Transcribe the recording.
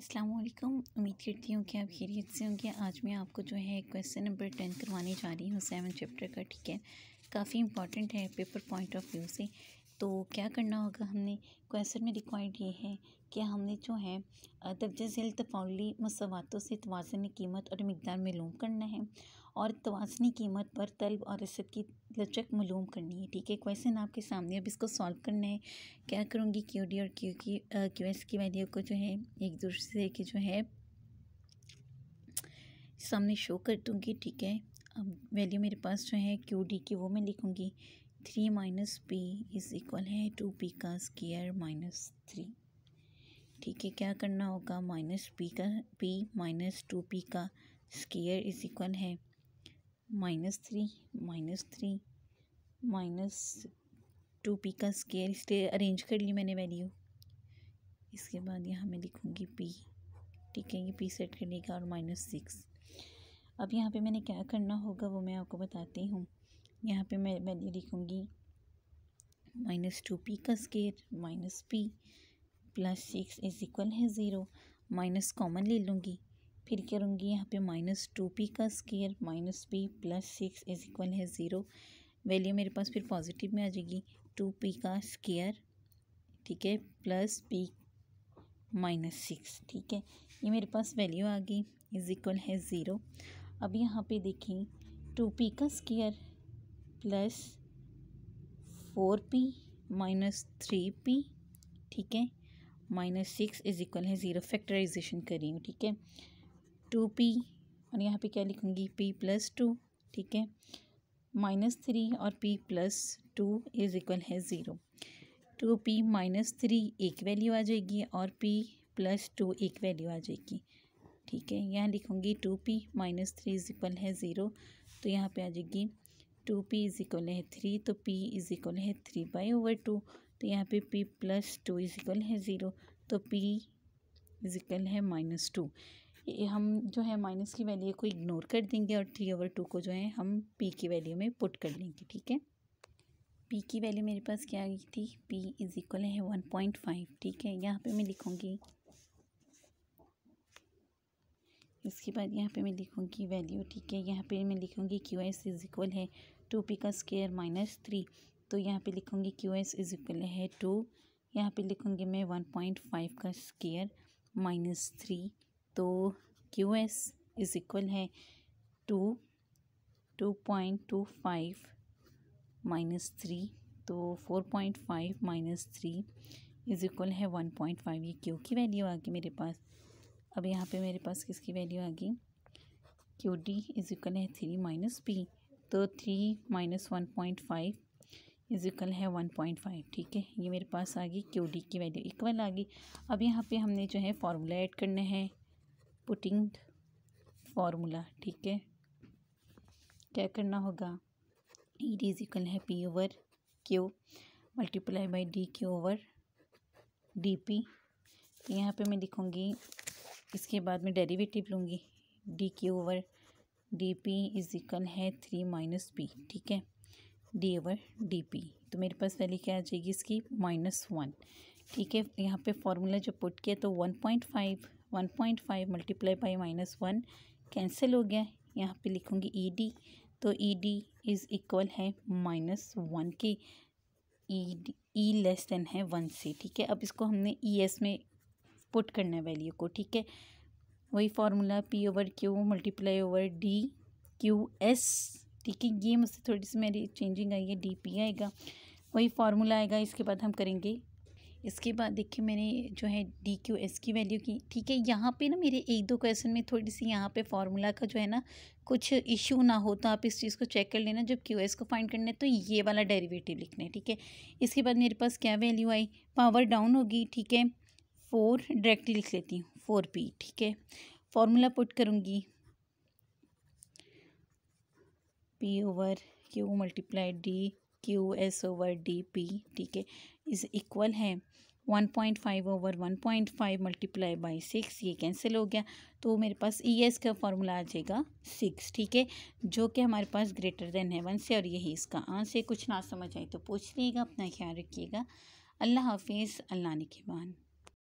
अस्सलाम वालेकुम उम्मीद करती हूँ कि आप खैरियत से होंगे आज मैं आपको जो है क्वेश्चन नंबर टेन करवाने जा रही हूँ सेवन चैप्टर का ठीक है काफ़ी इंपॉर्टेंट है पेपर पॉइंट ऑफ व्यू से तो क्या करना होगा हमने क्वेश्चन में रिक्वायर्ड ये है कि हमने जो है दर्जा झेल तफाउली मसवातों से तोज़न कीमत और मकदार मलूम करना है और तोज़नी कीमत पर तलब और रसद की लचक मलूम करनी है ठीक है क्वेश्चन आपके सामने अब इसको सॉल्व करना है क्या करूँगी क्यू डी और क्यू की क्यू एस की वैल्यू को जो है एक दूसरे के जो है सामने शो कर दूँगी ठीक है अब वैल्यू मेरे पास जो है क्यू डी की वो मैं लिखूँगी three minus P is equal है टू पी का स्केयर माइनस थ्री ठीक है क्या करना होगा माइनस पी का पी माइनस टू पी का स्केयर इज़ इक्वल है minus three minus three minus two P का स्केयर इसलिए अरेंज कर ली मैंने वैल्यू इसके बाद यहाँ मैं लिखूँगी पी ठीक है ये पी सेट करने का और माइनस सिक्स अब यहाँ पे मैंने क्या करना होगा वो मैं आपको बताती हूँ यहाँ पे मैं मैं लिखूँगी माइनस टू पी का square minus P plus six is equal है ज़ीरो माइनस कॉमन ले लूँगी फिर करूँगी यहाँ पे माइनस टू पी का square minus P plus six is equal है ज़ीरो वैल्यू मेरे पास फिर पॉजिटिव में आ जाएगी टू पी का स्केयर ठीक है प्लस पी माइनस सिक्स ठीक है ये मेरे पास वैल्यू आ गई इज इक्वल है ज़ीरो अब यहाँ पे देखें टू पी का square plus four P minus three P ठीक है माइनस सिक्स इज इक्वल है ज़ीरो फैक्टराइजेशन कर रही हूँ ठीक है टू पी और यहाँ पे क्या लिखूँगी पी प्लस टू ठीक है माइनस थ्री और P plus two is equal है zero two P minus three एक वैल्यू आ जाएगी और पी प्लस टू एक वैल्यू आ जाएगी ठीक है यहाँ लिखूँगी two P minus three is equal है ज़ीरो तो यहाँ पे आ जाएगी टू पी इज इक्वल है थ्री तो पी इज इक्वल है थ्री बाई ओवर टू तो यहाँ पे P plus two is equal है ज़ीरो तो पी इज इक्वल है माइनस टू हम जो है माइनस की वैल्यू को इग्नोर कर देंगे और थ्री ओवर टू को जो है हम पी की वैल्यू में पुट कर लेंगे ठीक है पी की वैल्यू मेरे पास क्या गई थी पी इज इक्वल है वन पॉइंट फाइव ठीक है यहाँ पे मैं लिखूँगी इसके बाद यहाँ पे मैं लिखूँगी वैल्यू ठीक है यहाँ पे मैं लिखूँगी क्यू एस इज इक्वल है टू पी का स्केयर माइनस थ्री तो यहाँ पे लिखूँगी क्यू एस इज इक्वल है टू यहाँ पे लिखूँगी मैं वन पॉइंट फाइव का स्केयर माइनस थ्री तो क्यू एस इज इक्वल है two two point two five minus three तो four point five minus three is equal है वन पॉइंट फाइव ये क्यू की वैल्यू आ गई मेरे पास अब यहाँ पे मेरे पास किसकी वैल्यू आ गई क्यू डी इज इक्वल है थ्री माइनस पी तो three minus one point five is equal है वन पॉइंट फाइव ठीक है ये मेरे पास आ गई क्यू डी की वैल्यू इक्वल आ गई अब यहाँ पे हमने जो है फार्मूला ऐड करना है पुटिंग फार्मूला ठीक है क्या करना होगा ई डी इजिकल है P over Q multiply by D Q over D P यहाँ पे मैं लिखूँगी इसके बाद में डेरीवेटिव लूँगी D Q over D P is equal है थ्री माइनस पी ठीक है डी ओवर डी पी तो मेरे पास वैल्यू क्या आ जाएगी इसकी माइनस वन ठीक है यहाँ पे फॉर्मूला जो पुट किया तो one point five one point five multiply by minus one cancel हो गया यहाँ पे लिखूँगी ई e डी तो ई डी इज़ इक्वल है माइनस वन के E D E less than है वन से ठीक है अब इसको हमने ई e एस में पुट करना है वैल्यू को ठीक है वही formula P over Q multiply over D Q S ठीक है ये मुझसे थोड़ी सी मेरी चेंजिंग आई है डी पी आएगा वही फार्मूला आएगा इसके बाद हम करेंगे इसके बाद देखिए मैंने जो है डी क्यू एस की वैल्यू की ठीक है यहाँ पे ना मेरे एक दो क्वेश्चन में थोड़ी सी यहाँ पे फार्मूला का जो है ना कुछ इशू ना हो तो आप इस चीज़ को चेक कर लेना जब क्यू एस को फाइंड करना है तो ये वाला डेरिवेटिव लिखना है ठीक है इसके बाद मेरे पास क्या वैल्यू आई पावर डाउन होगी ठीक है फोर डायरेक्टली लिख लेती हूँ फोर पी ठीक है फॉर्मूला पुट करूँगी P over Q multiply D Q S over D P ठीक है इज़ इक्वल है one point five over one point five multiply by six ये कैंसिल हो गया तो मेरे पास ई e एस का फॉर्मूला आ जाएगा सिक्स ठीक है जो कि हमारे पास ग्रेटर देन है वन से और यही इसका आंसर कुछ ना समझ आए तो पूछ लीजिएगा अपना ख्याल रखिएगा अल्लाह हाफिज़ अल्लाह निकमान